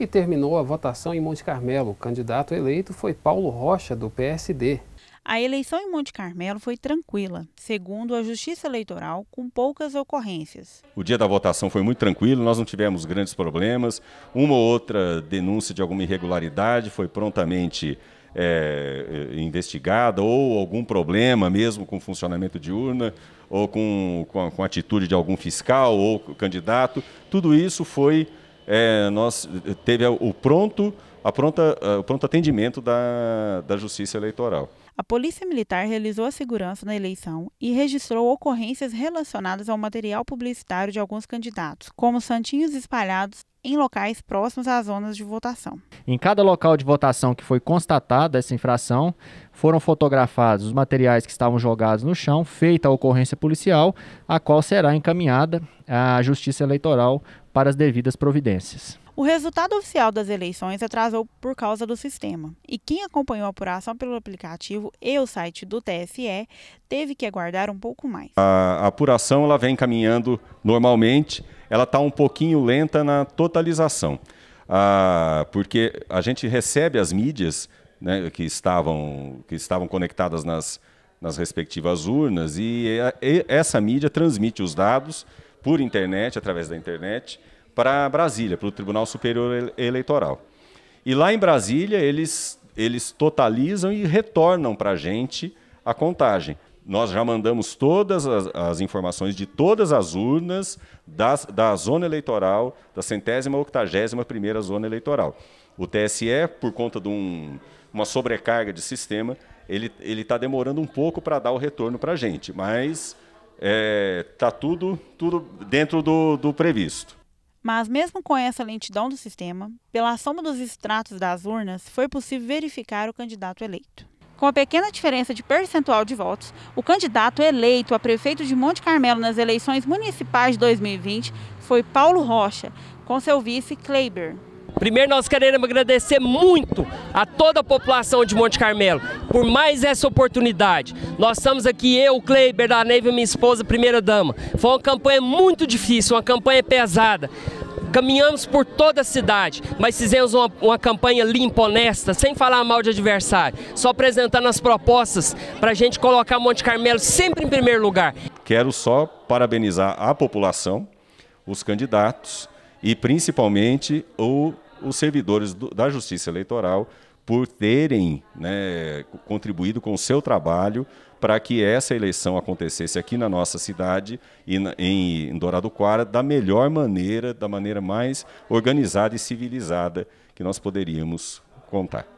e terminou a votação em Monte Carmelo. O candidato eleito foi Paulo Rocha, do PSD. A eleição em Monte Carmelo foi tranquila, segundo a Justiça Eleitoral, com poucas ocorrências. O dia da votação foi muito tranquilo, nós não tivemos grandes problemas. Uma ou outra denúncia de alguma irregularidade foi prontamente é, investigada, ou algum problema mesmo com o funcionamento de urna, ou com, com, a, com a atitude de algum fiscal ou candidato. Tudo isso foi é, nós eh, teve o pronto, a pronta, eh, o pronto atendimento da, da Justiça Eleitoral. A Polícia Militar realizou a segurança na eleição e registrou ocorrências relacionadas ao material publicitário de alguns candidatos, como santinhos espalhados em locais próximos às zonas de votação. Em cada local de votação que foi constatada essa infração, foram fotografados os materiais que estavam jogados no chão, feita a ocorrência policial, a qual será encaminhada à Justiça Eleitoral para as devidas providências. O resultado oficial das eleições atrasou por causa do sistema, e quem acompanhou a apuração pelo aplicativo e o site do TSE teve que aguardar um pouco mais. A apuração ela vem caminhando normalmente ela está um pouquinho lenta na totalização. Ah, porque a gente recebe as mídias né, que, estavam, que estavam conectadas nas, nas respectivas urnas e, e essa mídia transmite os dados por internet, através da internet, para Brasília, para o Tribunal Superior Eleitoral. E lá em Brasília, eles, eles totalizam e retornam para a gente a contagem. Nós já mandamos todas as, as informações de todas as urnas das, da zona eleitoral, da centésima octagésima primeira zona eleitoral. O TSE, por conta de um, uma sobrecarga de sistema, ele está demorando um pouco para dar o retorno para a gente, mas está é, tá tudo, tudo dentro do, do previsto. Mas, mesmo com essa lentidão do sistema, pela soma dos extratos das urnas, foi possível verificar o candidato eleito. Com a pequena diferença de percentual de votos, o candidato eleito a prefeito de Monte Carmelo nas eleições municipais de 2020 foi Paulo Rocha, com seu vice Kleiber. Primeiro, nós queremos agradecer muito a toda a população de Monte Carmelo por mais essa oportunidade. Nós estamos aqui, eu, Kleiber, da Neiva, minha esposa, primeira dama. Foi uma campanha muito difícil, uma campanha pesada. Caminhamos por toda a cidade, mas fizemos uma, uma campanha limpa, honesta, sem falar mal de adversário, só apresentando as propostas para a gente colocar Monte Carmelo sempre em primeiro lugar. Quero só parabenizar a população, os candidatos e principalmente o, os servidores do, da Justiça Eleitoral por terem né, contribuído com o seu trabalho para que essa eleição acontecesse aqui na nossa cidade, em, em Dourado Quara, da melhor maneira, da maneira mais organizada e civilizada que nós poderíamos contar.